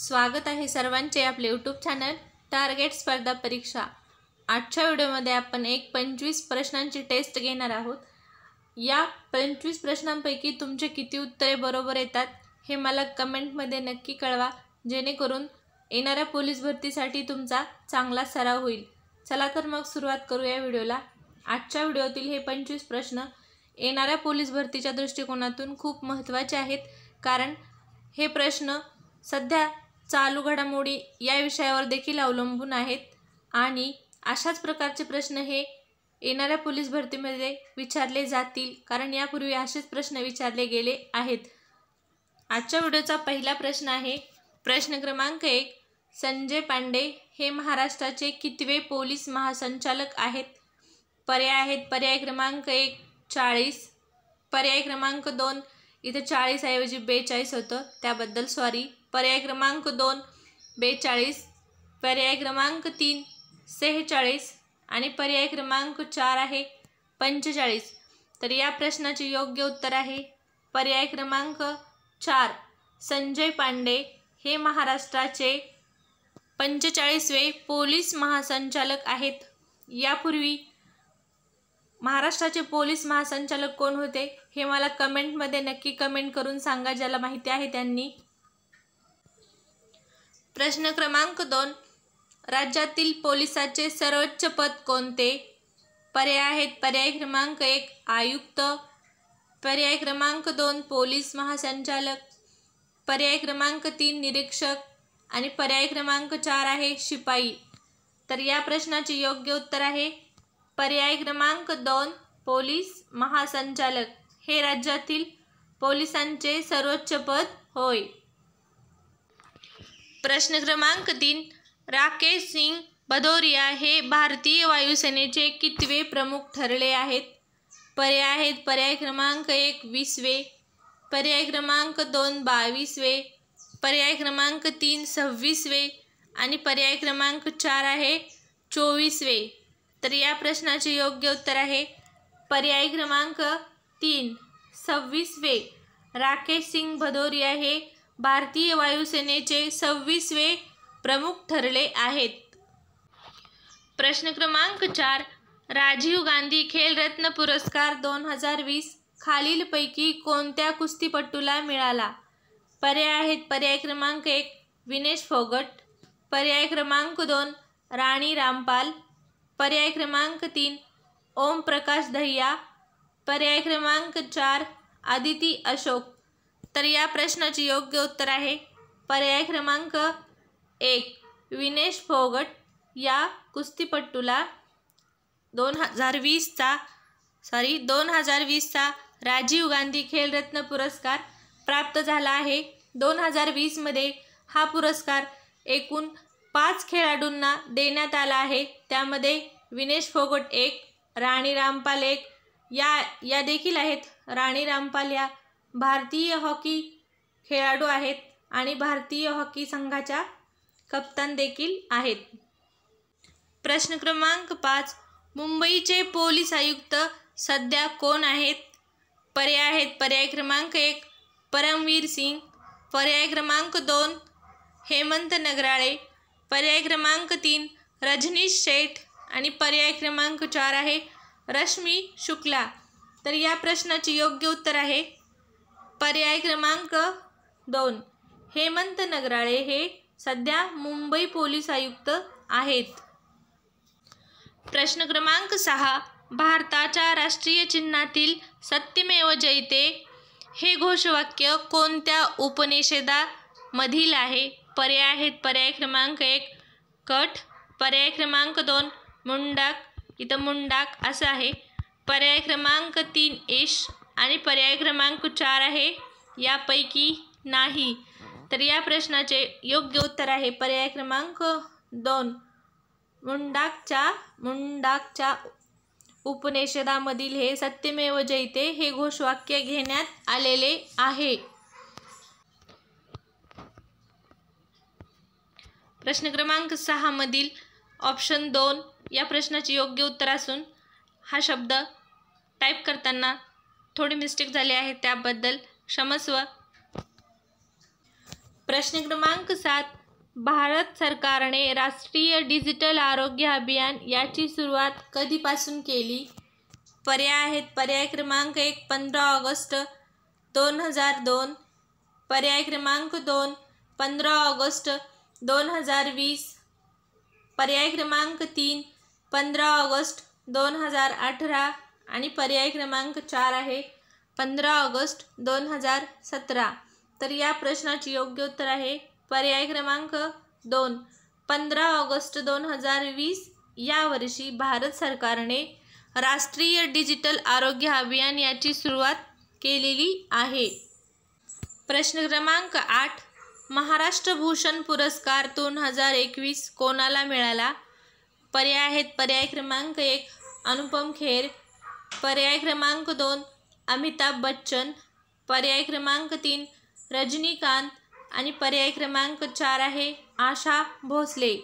स्वागत आहे सर्वांचे आपले यूट्यूब चॅनल टार्गेट स्पर्धा परीक्षा आजच्या व्हिडिओमध्ये आपण एक पंचवीस प्रश्नांची टेस्ट घेणार आहोत या पंचवीस प्रश्नांपैकी तुमचे किती उत्तरे बरोबर येतात हे मला कमेंटमध्ये नक्की कळवा जेणेकरून येणाऱ्या पोलीस भरतीसाठी तुमचा चांगला सराव होईल चला तर मग सुरुवात करू या व्हिडिओला आजच्या व्हिडिओतील हे पंचवीस प्रश्न येणाऱ्या पोलीस भरतीच्या दृष्टिकोनातून खूप महत्त्वाचे आहेत कारण हे प्रश्न सध्या चालू घडामोडी या विषयावर देखील अवलंबून आहेत आणि अशाच प्रकारचे प्रश्न हे येणाऱ्या पोलीस भरतीमध्ये विचारले जातील कारण यापूर्वी असेच प्रश्न विचारले गेले आहेत आजच्या व्हिडिओचा पहिला प्रश्न आहे प्रश्न क्रमांक एक संजय पांडे हे महाराष्ट्राचे कितवे पोलीस महासंचालक आहेत पर्याय आहेत पर्याय क्रमांक एक चाळीस पर्याय क्रमांक दोन इथं चाळीसऐवजी बेचाळीस होतं त्याबद्दल सॉरी पर्याय क्रमांक दोन बेचाळीस पर्याय क्रमांक तीन सेहेचाळीस आणि पर्याय क्रमांक चार आहे पंचेचाळीस तर या प्रश्नाचे योग्य उत्तर आहे पर्याय क्रमांक चार संजय पांडे हे महाराष्ट्राचे पंचेचाळीसवे पोलीस महासंचालक आहेत यापूर्वी महाराष्ट्राचे पोलीस महासंचालक कोण होते हे मला कमेंटमध्ये नक्की कमेंट करून सांगा ज्याला माहिती आहे त्यांनी प्रश्न क्रमांक दोन राज्यातील पोलिसाचे सर्वोच्च पद कोणते पर्याय आहेत पर्याय क्रमांक एक आयुक्त पर्याय क्रमांक दोन पोलीस महासंचालक पर्याय क्रमांक तीन निरीक्षक आणि पर्याय क्रमांक चार आहे शिपाई तर या प्रश्नाचे योग्य उत्तर आहे पर्याय क्रमांक दोन पोलीस महासंचालक हे राज्यातील पोलिसांचे सर्वोच्च पद होय प्रश्न क्रमांक तीन राकेश सिंग भदौरिया हे भारतीय वायुसेनेचे कितवे प्रमुख ठरले आहेत पर्याय आहेत पर्याय क्रमांक एक वीसवे पर्याय क्रमांक दोन बावीसवे पर्याय क्रमांक तीन सव्वीसवे आणि पर्याय क्रमांक चार आहे चोवीसवे तर या प्रश्नाचे योग्य उत्तर आहे पर्याय क्रमांक तीन सव्वीसवे राकेश सिंग भदौरिया हे भारतीय वायुसेनेचे सव्वीसवे प्रमुख ठरले आहेत प्रश्न क्रमांक चार राजीव गांधी खेलरत्न पुरस्कार दोन हजार वीस खालीलपैकी कोणत्या कुस्तीपटूला मिळाला पर्याय आहेत पर्याय क्रमांक एक विनेश फोगट पर्याय क्रमांक दोन राणी रामपाल पर्याय क्रमांक तीन ओमप्रकाश दहिया पर्याय क्रमांक चार आदिती अशोक तर या प्रश्नाचे योग्य उत्तर आहे पर्याय क्रमांक एक विनेश फोगट या कुस्तीपट्टूला दोन हजार वीसचा सॉरी दोन हजार वीसचा राजीव गांधी खेलरत्न पुरस्कार प्राप्त झाला आहे दोन हजार वीसमध्ये हा पुरस्कार एकूण पाच खेळाडूंना देण्यात आला आहे त्यामध्ये विनेश फोगट एक राणी रामपाल एक या या देखील आहेत राणी रामपाल या भारतीय हॉकी खेळाडू आहेत आणि भारतीय हॉकी संघाच्या कप्तान देखील आहेत प्रश्न क्रमांक पाच मुंबईचे पोलीस आयुक्त सध्या कोण आहेत पर्याय आहेत पर्याय क्रमांक एक परमवीर सिंग पर्याय क्रमांक दोन हेमंत नगराळे पर्याय क्रमांक तीन रजनीश शेठ आणि पर्याय क्रमांक चार आहे रश्मी शुक्ला तर या प्रश्नाचे योग्य उत्तर आहे पर्याय क्रमांक दोन हेमंत नगराळे हे सध्या मुंबई पोलीस आयुक्त आहेत प्रश्न क्रमांक सहा भारताच्या राष्ट्रीय चिन्हातील सत्यमेव जयते हे घोषवाक्य कोणत्या उपनिषेदामधील आहे पर्याय आहेत पर्याय क्रमांक एक कठ पर्याय क्रमांक दोन मुंडाक इथं मुंडाक असं आहे पर्याय क्रमांक तीन ईश आणि पर्याय क्रमांक चार आहे यापैकी नाही तर या प्रश्नाचे योग्य उत्तर आहे पर्याय क्रमांक दोन मुंडाकच्या मुंडाकच्या उपनिषदामधील हे सत्यमेव जयते हे घोषवाक्य घेण्यात आलेले आहे प्रश्न क्रमांक सहामधील ऑप्शन दोन या प्रश्नाचे योग्य उत्तर असून हा शब्द टाईप करताना थोडी मिस्टेक झाली आहे त्याबद्दल क्षमस्व प्रश्न क्रमांक सात भारत सरकारने राष्ट्रीय डिजिटल आरोग्य अभियान याची सुरुवात कधीपासून केली पर्याय आहेत पर्याय क्रमांक एक पंधरा ऑगस्ट दोन हजार दोन पर्याय क्रमांक दोन पंधरा ऑगस्ट दोन हजार वीस पर्याय क्रमांक तीन पंधरा ऑगस्ट दोन हजार अठरा आणि पर्याय क्रमांक चार आहे पंधरा ऑगस्ट दोन हजार सतरा तर या प्रश्नाची योग्य उत्तर आहे पर्याय क्रमांक दोन पंधरा ऑगस्ट दोन हजार वीस या वर्षी भारत सरकारने राष्ट्रीय डिजिटल आरोग्य अभियान याची सुरुवात केलेली आहे प्रश्न क्रमांक आठ महाराष्ट्र भूषण पुरस्कार दोन हजार एकवीस कोणाला मिळाला पर्याय आहेत पर्याय क्रमांक एक अनुपम खेर पर्याय क्रमांक दोन अमिताभ बच्चन पर्याय क्रमांक तीन रजनीकांत आणि पर्याय क्रमांक चार आहे आशा भोसले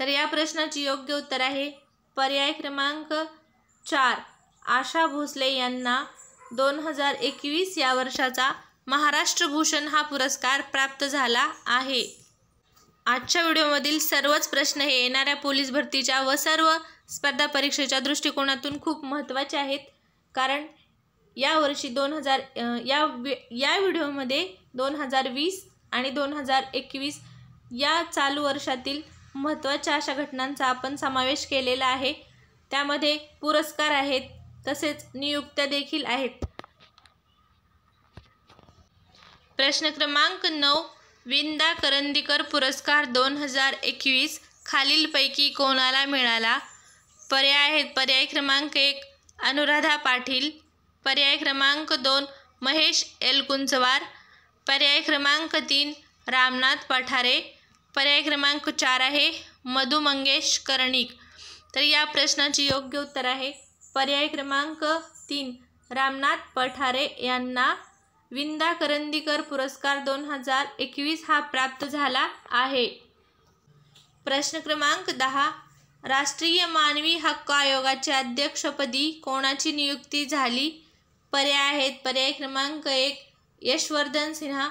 तर या प्रश्नाची योग्य उत्तर आहे पर्याय क्रमांक चार आशा भोसले यांना दोन हजार एकवीस या वर्षाचा महाराष्ट्र भूषण हा पुरस्कार प्राप्त झाला आहे आजच्या व्हिडिओमधील सर्वच प्रश्न हे येणाऱ्या पोलीस भरतीच्या व सर्व स्पर्धा परीक्षेच्या दृष्टिकोनातून खूप महत्त्वाचे आहेत कारण यावर्षी दोन हजार या वि या व्हिडिओमध्ये दोन हजार वीस आणि दोन हजार एकवीस या चालू वर्षातील महत्त्वाच्या अशा घटनांचा आपण समावेश केलेला आहे त्यामध्ये पुरस्कार आहेत तसेच नियुक्त्या देखील आहेत प्रश्न क्रमांक नऊ विंदा करंदीकर पुरस्कार दोन हजार एकवीस खालीलपैकी कोणाला मिळाला पर्याय आहेत पर्याय क्रमांक एक अनुराधा पाटील पर्याय क्रमांक दोन महेश एलकुंचवार पर्याय क्रमांक तीन रामनाथ पठारे पर्याय क्रमांक चार आहे मधु मंगेश कर्णिक तर या प्रश्नाची योग्य उत्तर आहे पर्याय क्रमांक तीन रामनाथ पठारे यांना विंदा करंदीकर पुरस्कार दोन हजार एकवीस हा प्राप्त झाला आहे प्रश्न क्रमांक दहा राष्ट्रीय मानवी हक्क आयोगाच्या अध्यक्षपदी कोणाची नियुक्ती झाली पर्याय आहेत पर्याय क्रमांक एक यशवर्धन सिन्हा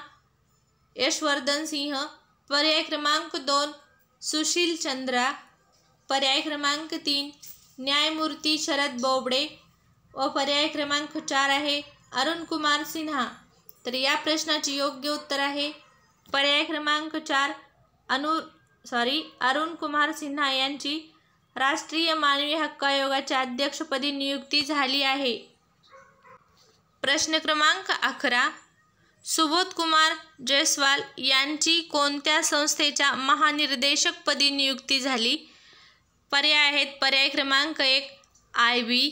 यशवर्धन सिंह पर्याय क्रमांक दोन सुशील चंद्रा पर्याय क्रमांक तीन न्यायमूर्ती शरद बोबडे व पर्याय क्रमांक चार आहे अरुण कुमार सिन्हा तर या प्रश्नाचे योग्य उत्तर आहे पर्याय क्रमांक चार अनु सॉरी अरुण कुमार सिन्हा यांची राष्ट्रीय मानवी हक्क आयोगाच्या अध्यक्षपदी नियुक्ती झाली आहे प्रश्न क्रमांक अकरा सुबोध कुमार जयस्वाल यांची कोणत्या संस्थेच्या महानिर्देशकपदी नियुक्ती झाली पर्याय आहेत पर्याय क्रमांक एक आय बी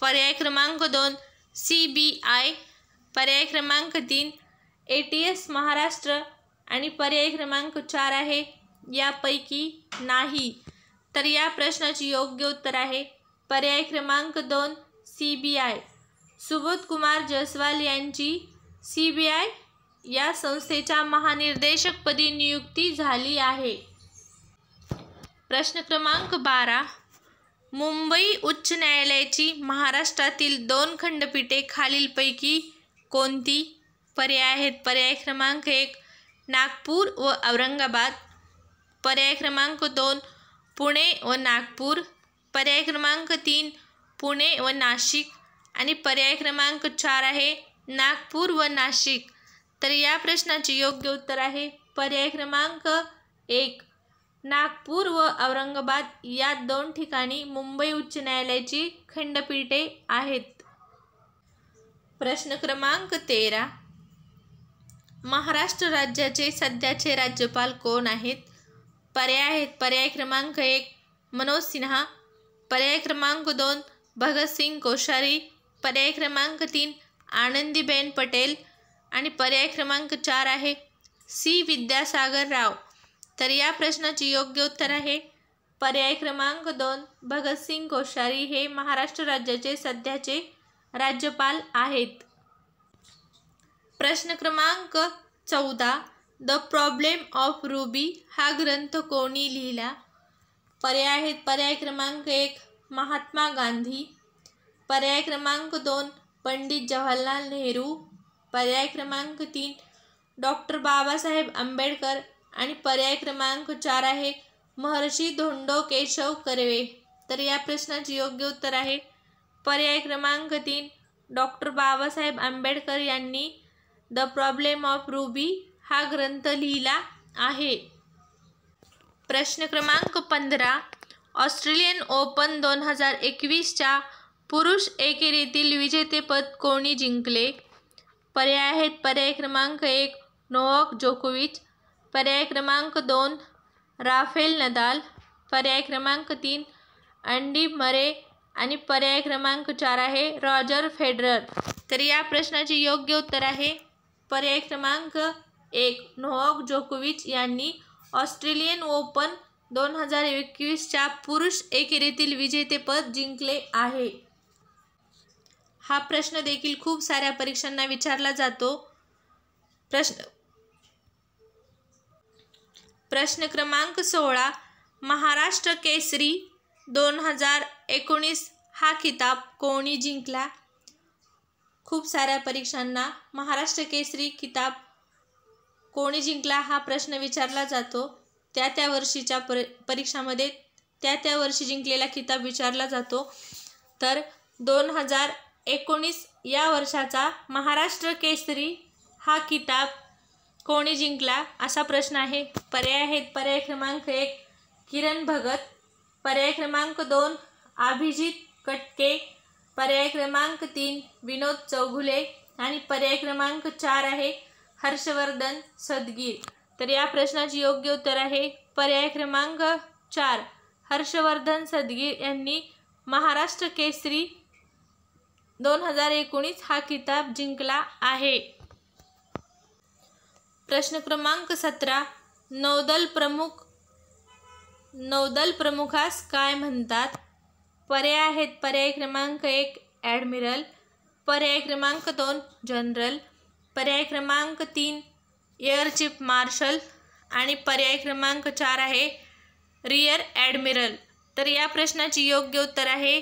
पर्याय क्रमांक दोन सी बी आय पर्याय क्रमांक तीन ए टी एस महाराष्ट्र आणि पर्याय क्रमांक चार आहे यापैकी नाही तर या प्रश्नाची योग्य उत्तर आहे पर्याय क्रमांक दोन C B I Subodh Kumar Jaiswal यांची सी बी आय या संस्थेच्या महानिर्देशकपदी नियुक्ती झाली आहे प्रश्न क्रमांक बारा मुंबई उच्च न्यायालयाची महाराष्ट्रातील दोन खंडपीठे खालीलपैकी कोणती पर्याय आहेत पर्याय क्रमांक एक नागपूर व औरंगाबाद पर्याय क्रमांक दोन पुणे व नागपूर पर्याय क्रमांक तीन पुणे व नाशिक आणि पर्याय क्रमांक चार आहे नागपूर व नाशिक तर या प्रश्नाचे योग्य उत्तर आहे पर्याय क्रमांक एक नागपूर व औरंगाबाद या दोन ठिकाणी मुंबई उच्च न्यायालयाची खंडपीठे आहेत प्रश्न क्रमांक तेरा महाराष्ट्र राज्याचे सध्याचे राज्यपाल कोण आहेत पर्याय आहेत पर्याय क्रमांक एक मनोज सिन्हा पर्याय क्रमांक दोन भगतसिंग कोश्यारी पर्याय क्रमांक तीन आनंदीबेन पटेल आणि पर्याय क्रमांक चार आहे सी विद्यासागर राव तर या प्रश्नाची योग्य उत्तर आहे पर्याय क्रमांक दोन भगतसिंग कोश्यारी हे महाराष्ट्र राज्याचे सध्याचे राज्यपाल आहेत प्रश्न क्रमांक चौदा द प्रॉब्लेम ऑफ रुबी हा ग्रंथ कोणी लिहिला पर्याय आहेत पर्याय क्रमांक एक महात्मा गांधी पर्याय क्रमांक दोन पंडित जवाहरलाल नेहरू पर्याय क्रमांक तीन डॉक्टर बाबासाहेब आंबेडकर आणि पर्याय क्रमांक चार आहे महर्षी धोंडो केशव कर्वे तर या प्रश्नाचे योग्य उत्तर आहे पर्याय क्रमांक तीन डॉक्टर बाबासाहेब आंबेडकर यांनी द प्रॉब्लेम ऑफ रुबी हा ग्रंथ लिहिला आहे प्रश्न क्रमांक पंधरा ऑस्ट्रेलियन ओपन दोन हजार एकवीसच्या पुरुष एकेरीतील विजेतेपद कोणी जिंकले पर्याय आहेत पर्याय क्रमांक एक नोवॉक जोकोविच पर्याय क्रमांक दोन राफेल नदाल पर्याय क्रमांक तीन अंडी मरे आणि पर्याय क्रमांक चार आहे रॉजर फेडरर तर या प्रश्नाचे योग्य उत्तर आहे पर्याय क्रमांक एक नोहॉक जोकोविच यांनी ऑस्ट्रेलियन ओपन दोन हजार एकवीसच्या पुरुष एकेरीतील विजेतेपद जिंकले आहे हा प्रश्न देखील खूप साऱ्या परीक्षांना विचारला जातो प्रश्न प्रश्न क्रमांक सोळा महाराष्ट्र केसरी दोन हजार एकोणीस हा किताब कोणी जिंकला खूप साऱ्या परीक्षांना महाराष्ट्र केसरी किताब कोणी जिंकला हा प्रश्न विचारला जातो त्या त्या वर्षीच्या पर परीक्षामध्ये त्या त्या वर्षी जिंकलेला किताब विचारला जातो तर दोन हजार एकोणीस या वर्षाचा महाराष्ट्र केसरी हा किताब कोणी जिंकला असा प्रश्न आहे पर्याय आहेत पर्याय क्रमांक एक किरण भगत पर्याय क्रमांक दोन अभिजित कटके पर्याय क्रमांक तीन विनोद चौघुले आणि पर्याय क्रमांक चार आहे हर्षवर्धन सदगीर तर या प्रश्नाची योग्य उत्तर आहे पर्याय क्रमांक चार हर्षवर्धन सदगीर यांनी महाराष्ट्र केसरी दोन हजार एकोणीस हा किताब जिंकला आहे प्रश्न क्रमांक सतरा नौदल प्रमुख नौदल प्रमुखास काय म्हणतात पर्याय आहेत पर्याय क्रमांक एक ॲडमिरल पर्याय क्रमांक दोन जनरल पर्याय क्रमांक तीन एअर चीफ मार्शल आणि पर्याय क्रमांक चार आहे रिअर ॲडमिरल तर या प्रश्नाची योग्य उत्तर आहे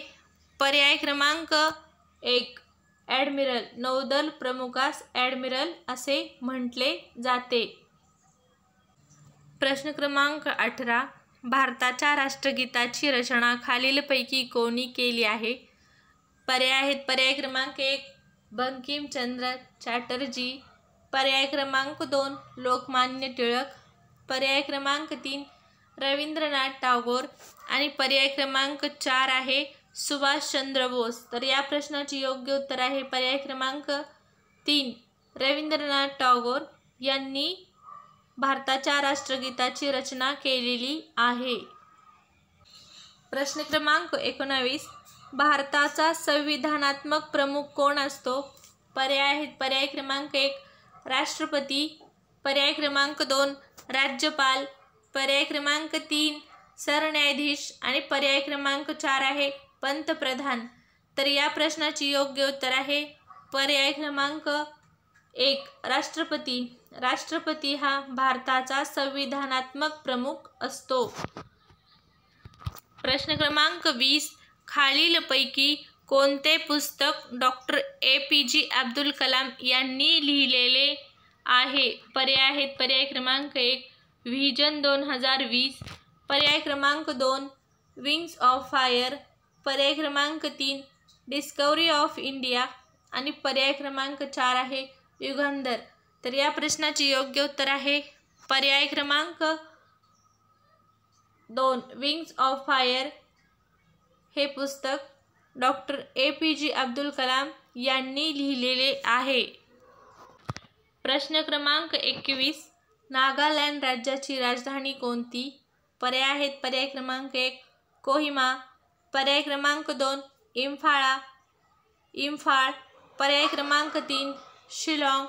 पर्याय क्रमांक एक ॲडमिरल नौदल प्रमुखास ॲडमिरल असे म्हटले जाते प्रश्न क्रमांक अठरा भारताच्या राष्ट्रगीताची रचना खालीलपैकी कोणी केली आहे पर्याय आहेत पर्याय क्रमांक एक बंकिमचंद्र चॅटर्जी पर्याय क्रमांक दोन लोकमान्य टिळक पर्याय क्रमांक तीन रवींद्रनाथ टागोर आणि पर्याय क्रमांक चार आहे सुभाषचंद्र बोस तर या प्रश्नाची योग्य उत्तर आहे पर्याय क्रमांक तीन रवींद्रनाथ टागोर यांनी भारताच्या राष्ट्रगीताची रचना केलेली आहे प्रश्न क्रमांक एकोणावीस भारताचा संविधानात्मक प्रमुख कोण असतो पर्याय आहेत पर्याय क्रमांक एक राष्ट्रपती पर्याय क्रमांक दोन राज्यपाल पर्याय क्रमांक तीन सरन्यायाधीश आणि पर्याय क्रमांक चार आहे पंतप्रधान तर या प्रश्नाची योग्य उत्तर आहे पर्याय क्रमांक एक राष्ट्रपती राष्ट्रपती हा भारताचा संविधानात्मक प्रमुख असतो प्रश्न क्रमांक वीस खालीलपैकी कोणते पुस्तक doctor A P J Abdul Kalam यांनी लिहिलेले आहे पर्याय आहेत पर्याय क्रमांक एक व्हिजन दोन हजार वीस पर्याय क्रमांक दोन विंग्स ऑफ फायर पर्याय क्रमांक तीन डिस्कवरी ऑफ इंडिया आणि पर्याय क्रमांक चार आहे युगंधर तर या प्रश्नाचे योग्य उत्तर आहे पर्याय क्रमांक दोन विंग्स ऑफ फायर हे पुस्तक doctor A P J Abdul Kalam यांनी लिहिलेले आहे प्रश्न क्रमांक एकवीस नागालँड राज्याची राजधानी कोणती पर्याय आहेत पर्याय क्रमांक एक कोहिमा पर्याय क्रमांक दोन इम्फाळा इम्फाळ पर्याय क्रमांक तीन शिलाँग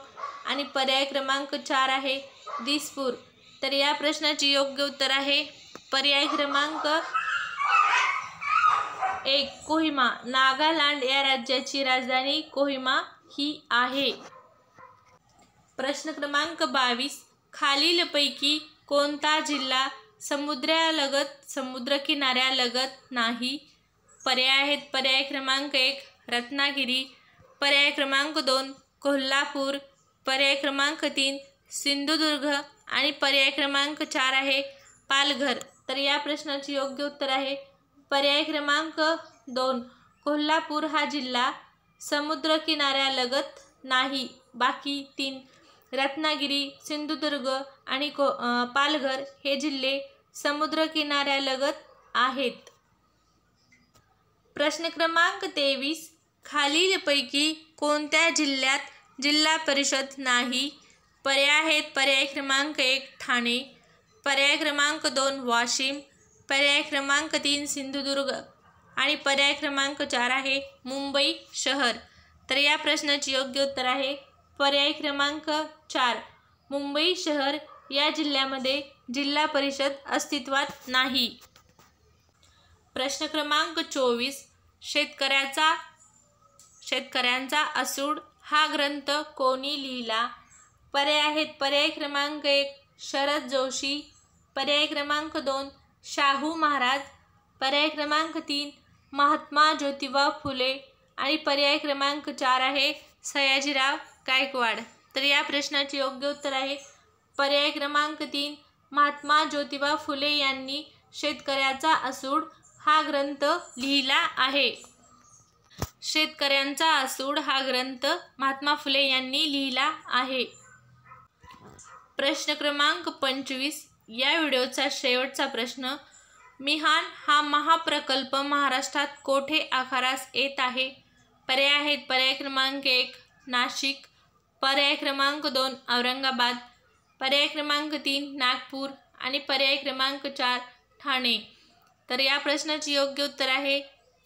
आणि पर्याय क्रमांक चार आहे दिसपूर तर या प्रश्नाची योग्य उत्तर आहे पर्याय क्रमांक एक कोहिमा नागालँड या राज्याची राजधानी कोहिमा ही आहे प्रश्न क्रमांक बावीस खालीलपैकी कोणता जिल्हा समुद्रालगत समुद्रकिनाऱ्यालगत नाही पर्याय आहेत पर्याय क्रमांक एक रत्नागिरी पर्याय क्रमांक दोन कोल्हापूर पर्याय क्रमांक तीन सिंधुदुर्ग आणि पर्याय क्रमांक चार आहे पालघर तर या प्रश्नाचे योग्य उत्तर आहे पर्याय क्रमांक दोन कोल्हापूर हा जिल्हा समुद्रकिनाऱ्यालगत नाही बाकी तीन रत्नागिरी सिंधुदुर्ग आणि को पालघर हे जिल्हे समुद्रकिनाऱ्यालगत आहेत प्रश्न क्रमांक तेवीस खालीलपैकी कोणत्या जिल्ह्यात जिल्हा परिषद नाही पर्याय आहेत पर्याय क्रमांक एक ठाणे पर्याय क्रमांक दोन वाशिम पर्याय क्रमांक तीन सिंधुदुर्ग आणि पर्याय क्रमांक चार आहे मुंबई शहर तर या प्रश्नाचे योग्य उत्तर आहे पर्याय क्रमांक चार मुंबई शहर या जिल्ह्यामध्ये जिल्हा परिषद अस्तित्वात नाही प्रश्न क्रमांक चोवीस शेतकऱ्याचा शेतकऱ्यांचा असूड हा ग्रंथ कोणी लिहिला पर्याय आहेत पर्याय क्रमांक एक शरद जोशी पर्याय क्रमांक दोन शाहू महाराज पर्याय क्रमांक तीन महात्मा ज्योतिबा फुले आणि पर्याय क्रमांक चार आहे सयाजीराव गायकवाड तर या प्रश्नाचे योग्य उत्तर आहे पर्याय क्रमांक तीन महात्मा ज्योतिबा फुले यांनी शेतकऱ्याचा असूड हा ग्रंथ लिहिला आहे शेतकऱ्यांचा असूड हा ग्रंथ महात्मा फुले यांनी लिहिला आहे प्रश्न क्रमांक पंचवीस या व्हिडिओचा शेवटचा प्रश्न मिहान हा महाप्रकल्प महाराष्ट्रात कोठे आकारास येत आहे पर्याय आहेत पर्याय क्रमांक एक नाशिक पर्याय क्रमांक दोन औरंगाबाद पर्याय क्रमांक तीन नागपूर आणि पर्याय क्रमांक चार ठाणे तर या प्रश्नाचे योग्य उत्तर आहे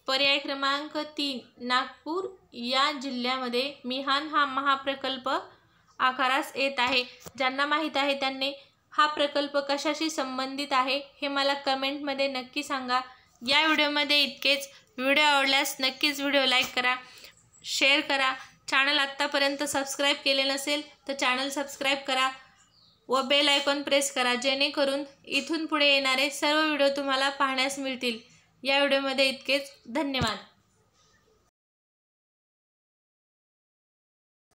पर्याय क्रमांक तीन नागपूर या जिल्ह्यामध्ये मिहान हा महाप्रकल्प आकारास येत आहे ज्यांना माहीत आहे त्यांनी हा प्रकल्प कशाशी संबंधित आहे हे मला कमेंटमध्ये नक्की सांगा या व्हिडिओमध्ये इतकेच व्हिडिओ आवडल्यास नक्कीच व्हिडिओ लाईक करा शेअर करा चॅनल आत्तापर्यंत सबस्क्राईब केले नसेल तर चॅनल सबस्क्राईब करा व बेल आयकॉन प्रेस करा जेणेकरून इथून पुढे येणारे सर्व व्हिडिओ तुम्हाला पाहण्यास मिळतील या व्हिडिओमध्ये इतकेच धन्यवाद